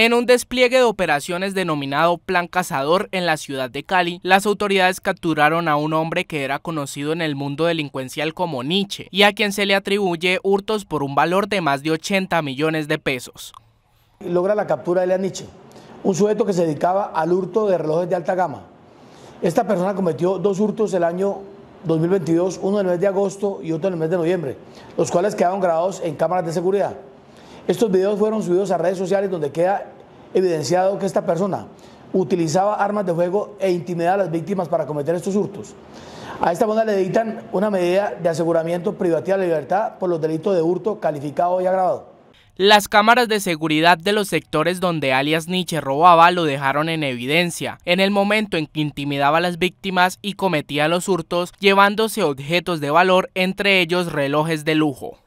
En un despliegue de operaciones denominado Plan Cazador en la ciudad de Cali, las autoridades capturaron a un hombre que era conocido en el mundo delincuencial como Nietzsche y a quien se le atribuye hurtos por un valor de más de 80 millones de pesos. Logra la captura de Lea Nietzsche, un sujeto que se dedicaba al hurto de relojes de alta gama. Esta persona cometió dos hurtos el año 2022, uno en el mes de agosto y otro en el mes de noviembre, los cuales quedaron grabados en cámaras de seguridad. Estos videos fueron subidos a redes sociales donde queda evidenciado que esta persona utilizaba armas de fuego e intimidaba a las víctimas para cometer estos hurtos. A esta banda le dictan una medida de aseguramiento privativa de la libertad por los delitos de hurto calificado y agravado. Las cámaras de seguridad de los sectores donde alias Nietzsche robaba lo dejaron en evidencia, en el momento en que intimidaba a las víctimas y cometía los hurtos, llevándose objetos de valor, entre ellos relojes de lujo.